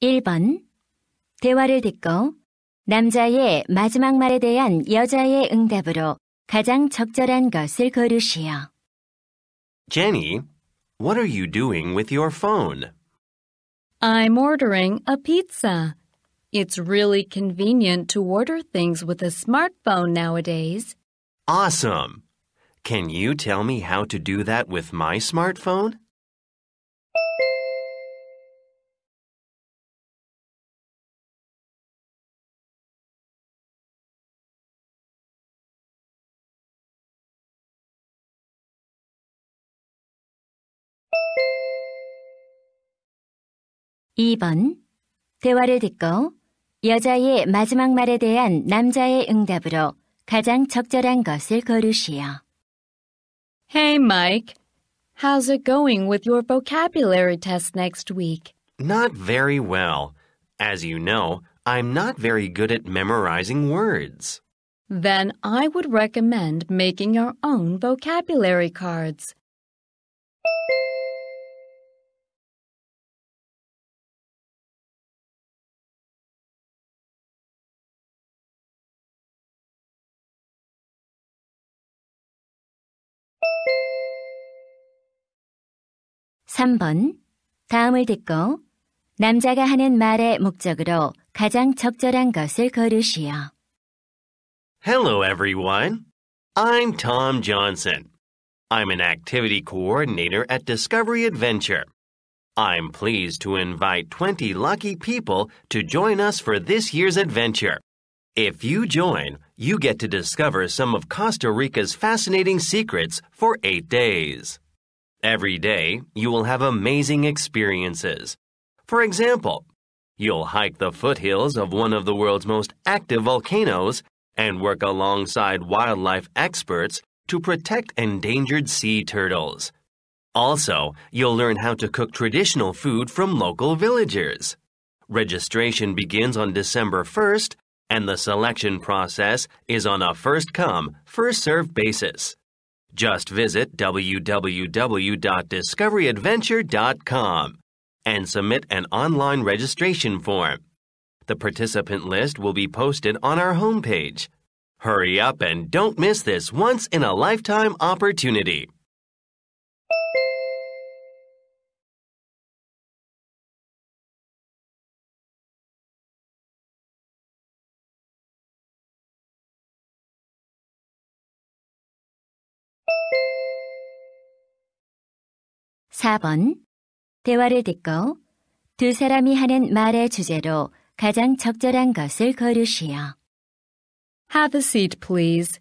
1번 대화를 듣고 남자의 마지막 말에 대한 여자의 응답으로 가장 적절한 것을 고르시오. Jenny, what are you doing with your phone? I'm ordering a pizza. It's really convenient to order things with a smartphone nowadays. Awesome! Can you tell me how to do that with my smartphone? 2번. 대화를 듣고 여자의 마지막 말에 대한 남자의 응답으로 가장 적절한 것을 고르시오. Hey, Mike. How's it going with your vocabulary test next week? Not very well. As you know, I'm not very good at memorizing words. Then I would recommend making your own vocabulary cards. 3번. 다음을 듣고 남자가 하는 말의 목적으로 가장 적절한 것을 Hello, everyone. I'm Tom Johnson. I'm an activity coordinator at Discovery Adventure. I'm pleased to invite 20 lucky people to join us for this year's adventure. If you join, you get to discover some of Costa Rica's fascinating secrets for eight days. Every day, you will have amazing experiences. For example, you'll hike the foothills of one of the world's most active volcanoes and work alongside wildlife experts to protect endangered sea turtles. Also, you'll learn how to cook traditional food from local villagers. Registration begins on December 1st, and the selection process is on a first come, first served basis. Just visit www.discoveryadventure.com and submit an online registration form. The participant list will be posted on our homepage. Hurry up and don't miss this once in a lifetime opportunity. 4번. 대화를 듣고 두 사람이 하는 말의 주제로 가장 적절한 것을 고르시오. Have a seat, please.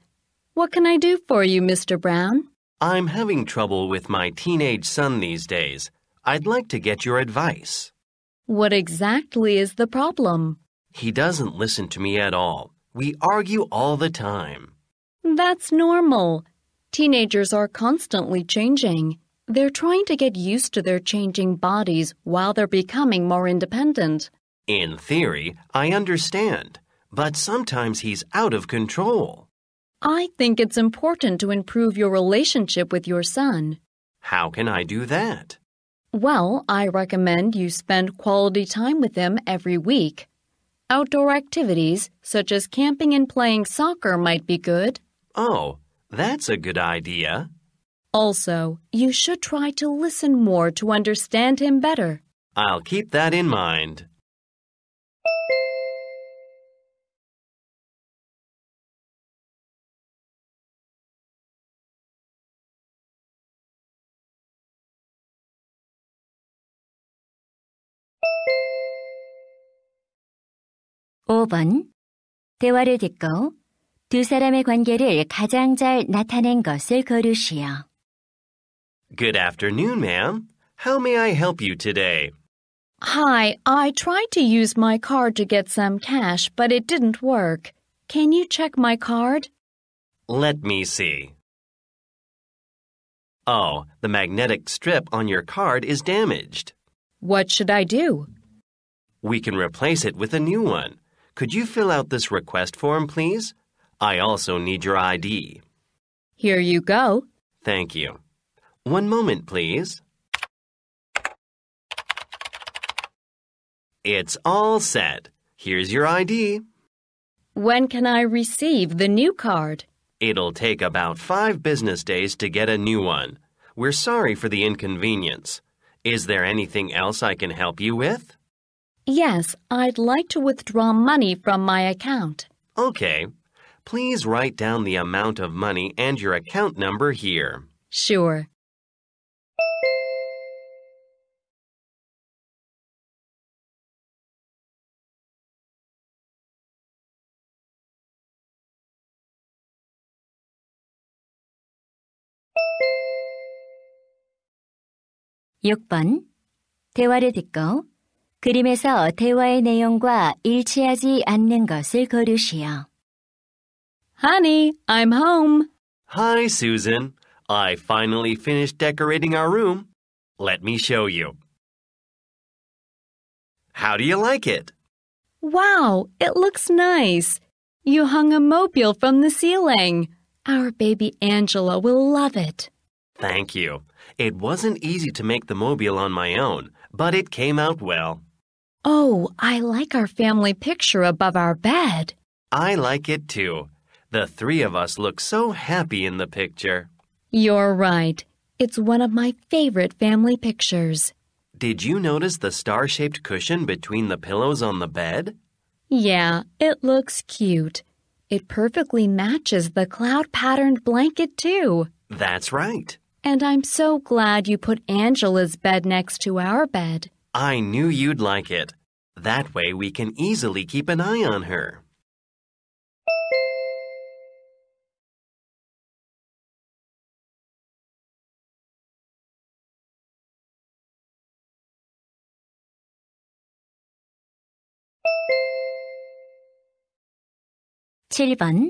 What can I do for you, Mr. Brown? I'm having trouble with my teenage son these days. I'd like to get your advice. What exactly is the problem? He doesn't listen to me at all. We argue all the time. That's normal. Teenagers are constantly changing. They're trying to get used to their changing bodies while they're becoming more independent. In theory, I understand, but sometimes he's out of control. I think it's important to improve your relationship with your son. How can I do that? Well, I recommend you spend quality time with him every week. Outdoor activities, such as camping and playing soccer, might be good. Oh, that's a good idea. Also, you should try to listen more to understand him better. I'll keep that in mind. (5번) 대화를 듣고 두 사람의 관계를 가장 잘 나타낸 것을 고르시오. Good afternoon, ma'am. How may I help you today? Hi, I tried to use my card to get some cash, but it didn't work. Can you check my card? Let me see. Oh, the magnetic strip on your card is damaged. What should I do? We can replace it with a new one. Could you fill out this request form, please? I also need your ID. Here you go. Thank you. One moment, please. It's all set. Here's your ID. When can I receive the new card? It'll take about five business days to get a new one. We're sorry for the inconvenience. Is there anything else I can help you with? Yes, I'd like to withdraw money from my account. Okay. Please write down the amount of money and your account number here. Sure. 6번 대화를 듣고 그림에서 대화의 내용과 일치하지 않는 것을 고르시오. Honey, I'm home. Hi, Susan. I finally finished decorating our room. Let me show you. How do you like it? Wow, it looks nice. You hung a mobile from the ceiling. Our baby Angela will love it. Thank you. It wasn't easy to make the mobile on my own, but it came out well. Oh, I like our family picture above our bed. I like it too. The three of us look so happy in the picture. You're right. It's one of my favorite family pictures. Did you notice the star shaped cushion between the pillows on the bed? Yeah, it looks cute. It perfectly matches the cloud patterned blanket, too. That's right. And I'm so glad you put Angela's bed next to our bed. I knew you'd like it. That way we can easily keep an eye on her.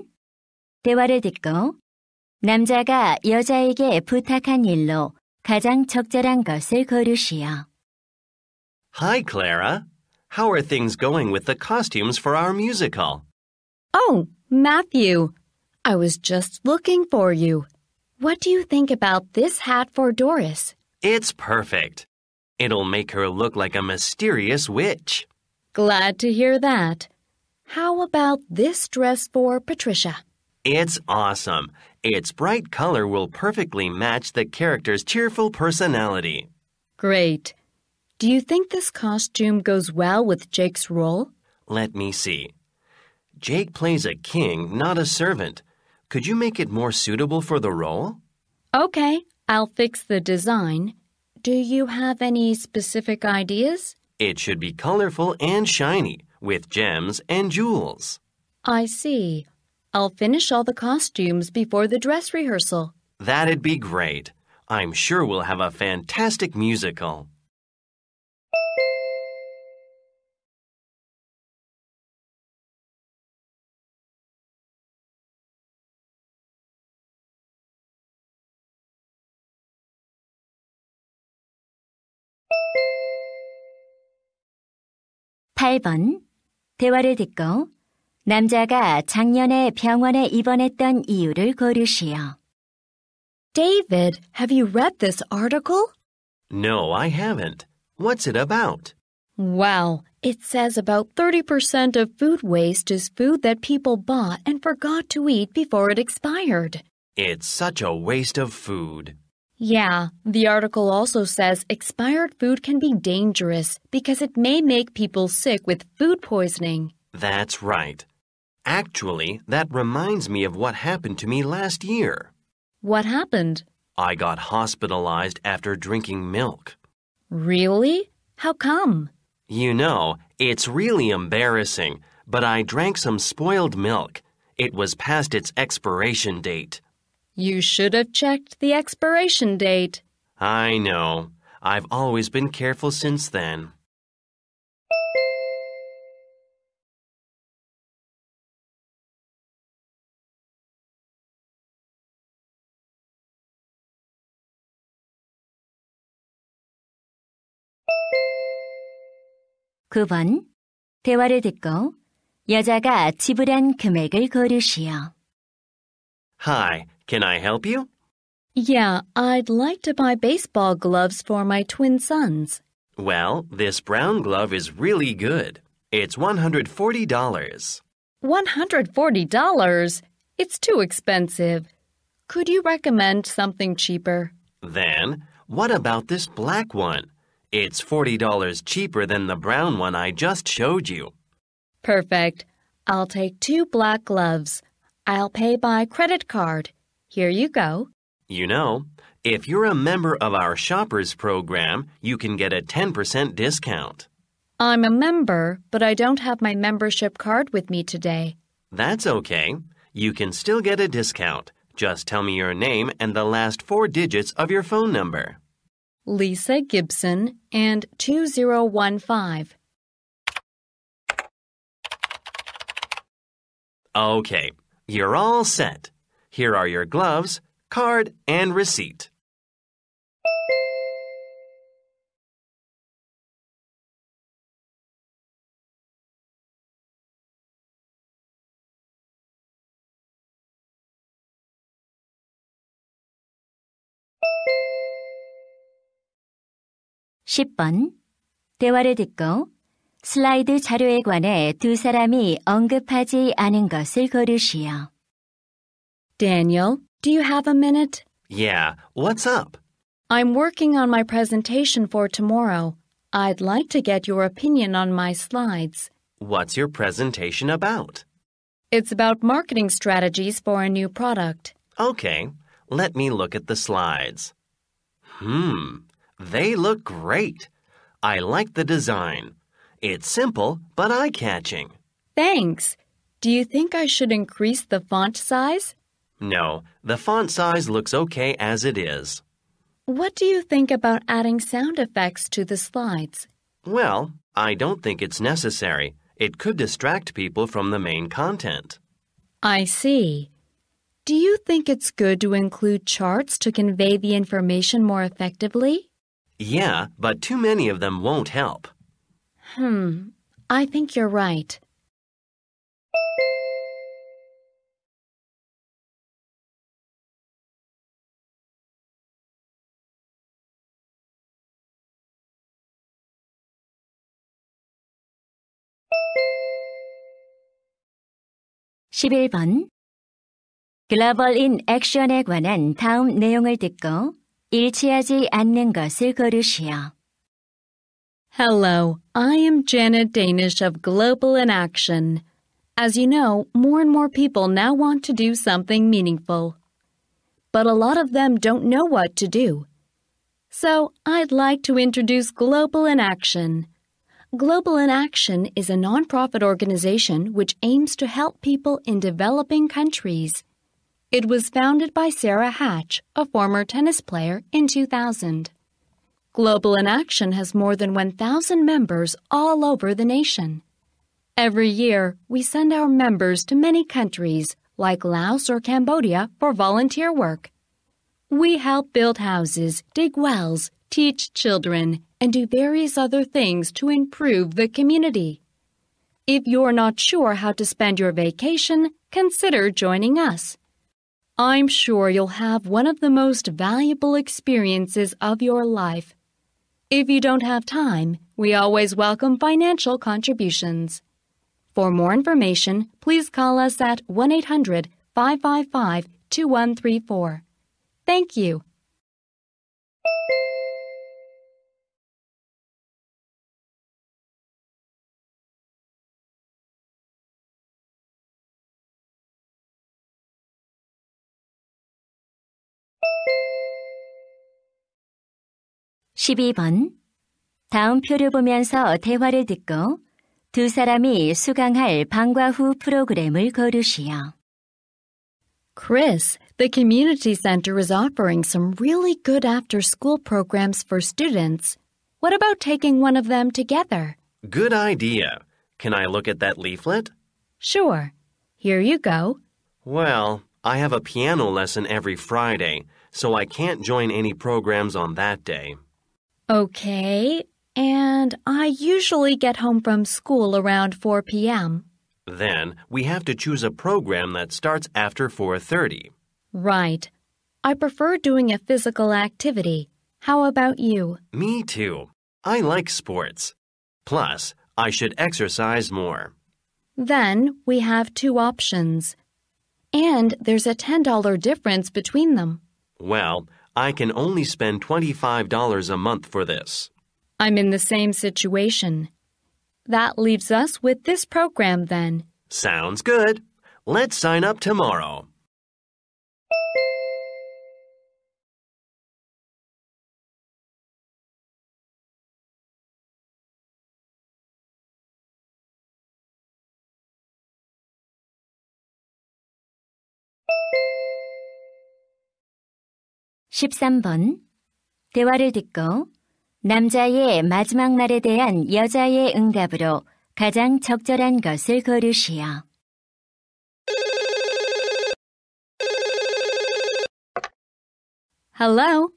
(7번) 대화를 듣고 남자가 여자에게 부탁한 일로 가장 적절한 것을 고르시오. Hi, Clara. How are things going with the costumes for our musical? Oh, Matthew. I was just looking for you. What do you think about this hat for Doris? It's perfect. It'll make her look like a mysterious witch. Glad to hear that. How about this dress for Patricia? It's awesome. Its bright color will perfectly match the character's cheerful personality. Great. Do you think this costume goes well with Jake's role? Let me see. Jake plays a king, not a servant. Could you make it more suitable for the role? Okay, I'll fix the design. Do you have any specific ideas? It should be colorful and shiny, with gems and jewels. I see. I'll finish all the costumes before the dress rehearsal. That'd be great. I'm sure we'll have a fantastic musical. (8번) 대화를 듣고 남자가 작년에 병원에 입원했던 이유를 고르시오. David, have you read this article? No, I haven't. What's it about? Well, it says about 30% of food waste is food that people bought and forgot to eat before it expired. It's such a waste of food. Yeah, the article also says expired food can be dangerous because it may make people sick with food poisoning. That's right. Actually, that reminds me of what happened to me last year. What happened? I got hospitalized after drinking milk. Really? How come? You know, it's really embarrassing, but I drank some spoiled milk. It was past its expiration date. You should have checked the expiration date. I know. I've always been careful since then. 9번 대화를 듣고 여자가 지불한 금액을 고르시오. Hi, can I help you? Yeah, I'd like to buy baseball gloves for my twin sons. Well, this brown glove is really good. It's $140. $140? It's too expensive. Could you recommend something cheaper? Then, what about this black one? It's $40 cheaper than the brown one I just showed you. Perfect. I'll take two black gloves. I'll pay by credit card. Here you go. You know, if you're a member of our Shoppers program, you can get a 10% discount. I'm a member, but I don't have my membership card with me today. That's okay. You can still get a discount. Just tell me your name and the last four digits of your phone number. Lisa Gibson and 2015. Okay, you're all set. Here are your gloves, card, and receipt. 10번. 대화를 듣고 슬라이드 자료에 관해 두 사람이 언급하지 않은 것을 고르시오. Daniel, do you have a minute? Yeah, what's up? I'm working on my presentation for tomorrow. I'd like to get your opinion on my slides. What's your presentation about? It's about marketing strategies for a new product. Okay, let me look at the slides. Hmm. They look great. I like the design. It's simple but eye catching. Thanks. Do you think I should increase the font size? No, the font size looks okay as it is. What do you think about adding sound effects to the slides? Well, I don't think it's necessary. It could distract people from the main content. I see. Do you think it's good to include charts to convey the information more effectively? Yeah, but too many of them won't help. Hmm, I think you're right. (11번) 글로벌 인 액션에 관한 다음 내용을 듣고 일치하지 않는 것을 고르시오. Hello, I am Janet Danish of Global in Action. As you know, more and more people now want to do something meaningful. But a lot of them don't know what to do. So I'd like to introduce Global in Action. Global in Action is a nonprofit organization which aims to help people in developing countries it was founded by Sarah Hatch, a former tennis player, in 2000. Global in Action has more than 1,000 members all over the nation. Every year, we send our members to many countries like Laos or Cambodia for volunteer work. We help build houses, dig wells, teach children, and do various other things to improve the community. If you're not sure how to spend your vacation, consider joining us. I'm sure you'll have one of the most valuable experiences of your life. If you don't have time, we always welcome financial contributions. For more information, please call us at 1 800 555 2134. Thank you 12번 다음 표를 보면서 대화를 듣고 두 사람이 수강할 방과 후 프로그램을 고르시오. Chris, the community center is offering some really good after school programs for students. What about taking one of them together? Good idea. Can I look at that leaflet? Sure. Here you go. Well, I have a piano lesson every Friday, so I can't join any programs on that day. Okay, and I usually get home from school around 4 p.m. Then we have to choose a program that starts after 4:30. Right. I prefer doing a physical activity. How about you? Me too. I like sports. Plus, I should exercise more. Then we have two options. And there's a $10 difference between them. Well, I can only spend $25 a month for this. I'm in the same situation. That leaves us with this program then. Sounds good. Let's sign up tomorrow. 13번 대화를 듣고 남자의 마지막 말에 대한 여자의 응답으로 가장 적절한 것을 고르시오. Hello.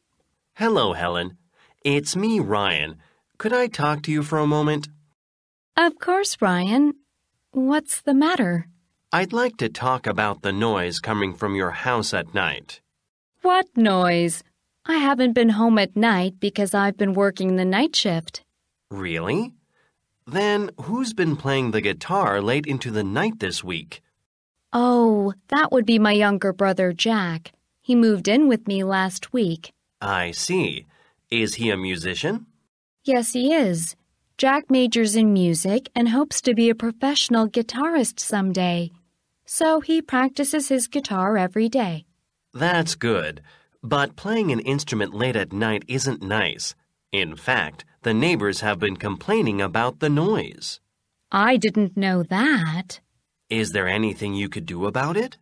Hello, Helen. It's me, Ryan. Could I talk to you for a moment? Of course, Ryan. What's the matter? I'd like to talk about the noise coming from your house at night. What noise? I haven't been home at night because I've been working the night shift. Really? Then who's been playing the guitar late into the night this week? Oh, that would be my younger brother, Jack. He moved in with me last week. I see. Is he a musician? Yes, he is. Jack majors in music and hopes to be a professional guitarist someday. So he practices his guitar every day. That's good, but playing an instrument late at night isn't nice. In fact, the neighbors have been complaining about the noise. I didn't know that. Is there anything you could do about it?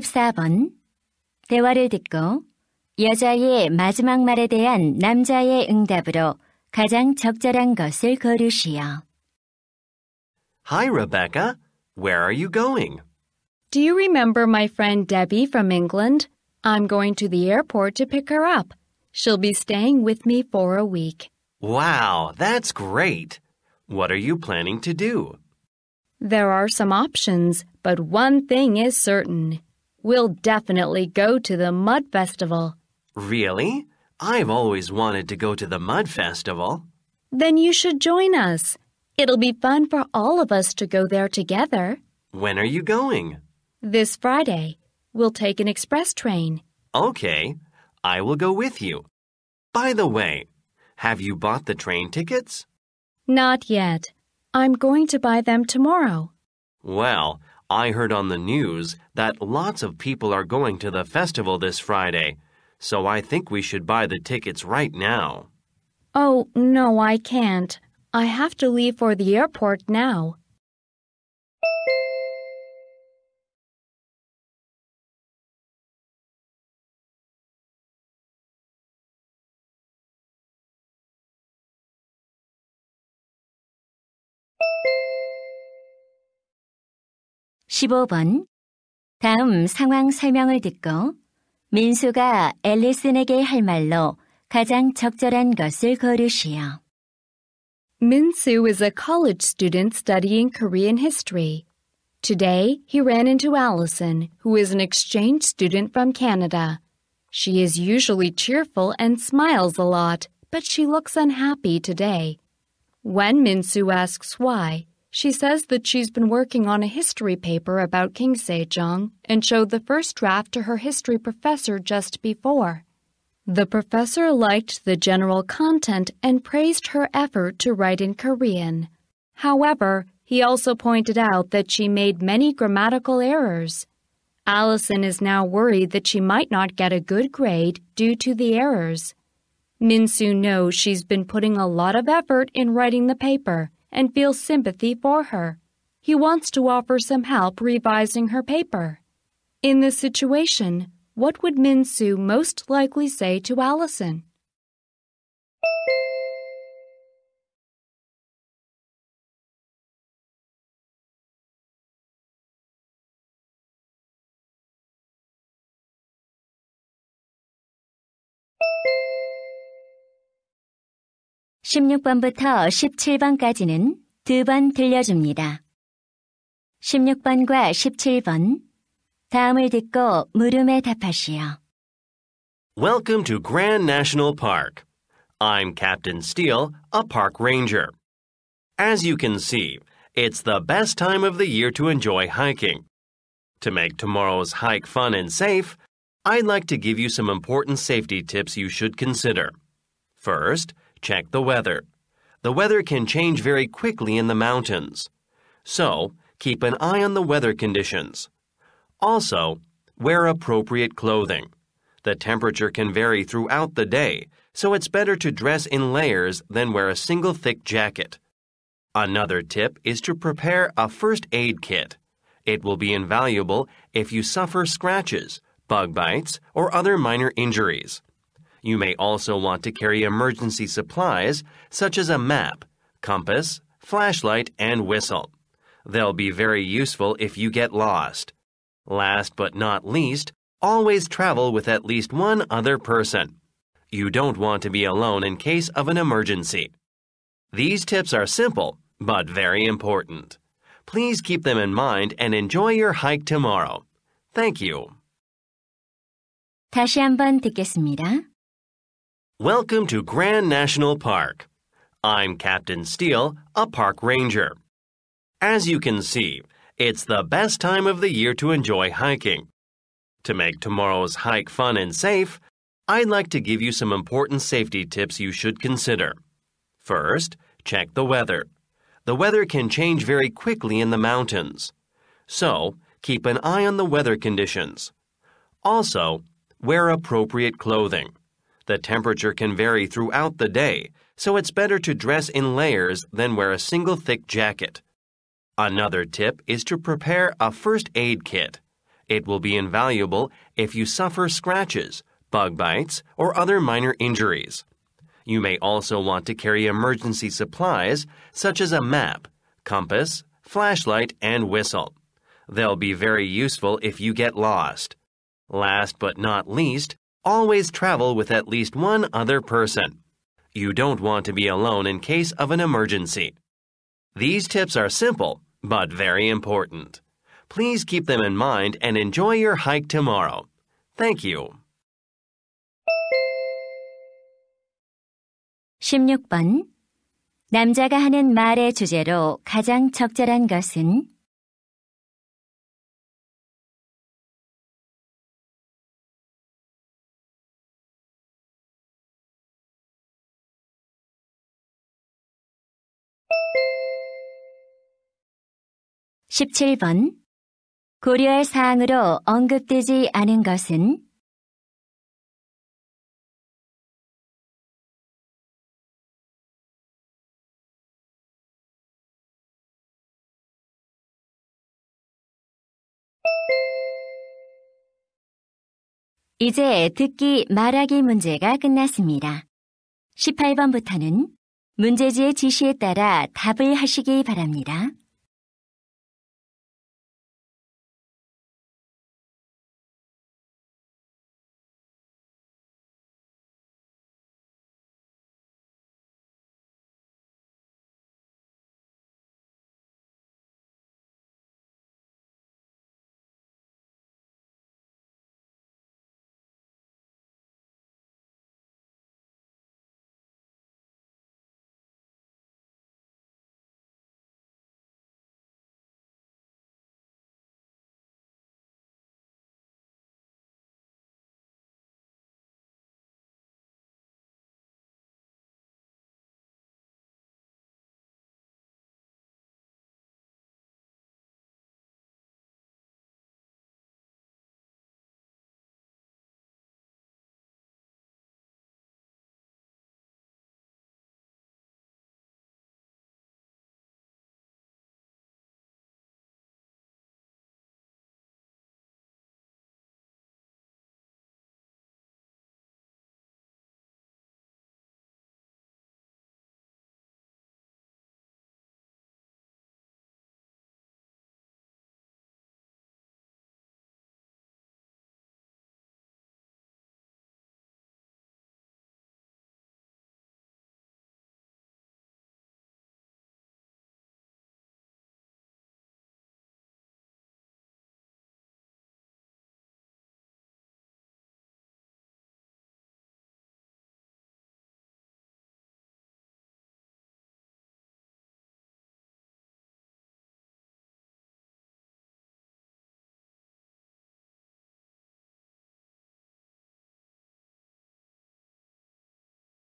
14번 대화를 듣고 여자의 마지막 말에 대한 남자의 응답으로 가장 적절한 것을 고르시오. Hi, Rebecca. Where are you going? Do you remember my friend Debbie from England? I'm going to the airport to pick her up. She'll be staying with me for a week. Wow, that's great. What are you planning to do? There are some options, but one thing is certain We'll definitely go to the Mud Festival. Really? I've always wanted to go to the Mud Festival. Then you should join us. It'll be fun for all of us to go there together. When are you going? This Friday. We'll take an express train. Okay. I will go with you. By the way, have you bought the train tickets? Not yet. I'm going to buy them tomorrow. Well, I heard on the news that lots of people are going to the festival this Friday, so I think we should buy the tickets right now. Oh, no, I can't. I have to leave for the airport now. 15번. 다음 상황 설명을 듣고 민수가 앨리슨에게 할 말로 가장 적절한 것을 고르시오. Minsu is a college student studying Korean history. Today, he ran into Allison, who is an exchange student from Canada. She is usually cheerful and smiles a lot, but she looks unhappy today. When Minsu asks why, she says that she's been working on a history paper about King Sejong and showed the first draft to her history professor just before. The professor liked the general content and praised her effort to write in Korean. However, he also pointed out that she made many grammatical errors. Allison is now worried that she might not get a good grade due to the errors. Minsu knows she's been putting a lot of effort in writing the paper, and feels sympathy for her. He wants to offer some help revising her paper. In this situation, what would Min Soo most likely say to Allison? 16번부터 17번까지는 두 번 들려줍니다. 16번과 17번. 다음을 듣고 물음에 답하시오. Welcome to Grand National Park. I'm Captain Steele, a park ranger. As you can see, it's the best time of the year to enjoy hiking. To make tomorrow's hike fun and safe, I'd like to give you some important safety tips you should consider. First, Check the weather. The weather can change very quickly in the mountains. So, keep an eye on the weather conditions. Also, wear appropriate clothing. The temperature can vary throughout the day, so it's better to dress in layers than wear a single thick jacket. Another tip is to prepare a first aid kit. It will be invaluable if you suffer scratches, bug bites, or other minor injuries. You may also want to carry emergency supplies such as a map, compass, flashlight, and whistle. They'll be very useful if you get lost. Last but not least, always travel with at least one other person. You don't want to be alone in case of an emergency. These tips are simple, but very important. Please keep them in mind and enjoy your hike tomorrow. Thank you. 다시 한번 듣겠습니다. Welcome to Grand National Park. I'm Captain Steele, a park ranger. As you can see, it's the best time of the year to enjoy hiking. To make tomorrow's hike fun and safe, I'd like to give you some important safety tips you should consider. First, check the weather. The weather can change very quickly in the mountains. So, keep an eye on the weather conditions. Also, wear appropriate clothing. The temperature can vary throughout the day, so it's better to dress in layers than wear a single thick jacket. Another tip is to prepare a first aid kit. It will be invaluable if you suffer scratches, bug bites, or other minor injuries. You may also want to carry emergency supplies such as a map, compass, flashlight, and whistle. They'll be very useful if you get lost. Last but not least, Always travel with at least one other person. You don't want to be alone in case of an emergency. These tips are simple, but very important. Please keep them in mind and enjoy your hike tomorrow. Thank you. 16번 남자가 하는 말의 주제로 가장 적절한 것은 17번 고려할 사항으로 언급되지 않은 것은 이제 듣기 말하기 문제가 끝났습니다. 18번부터는 문제지의 지시에 따라 답을 하시기 바랍니다.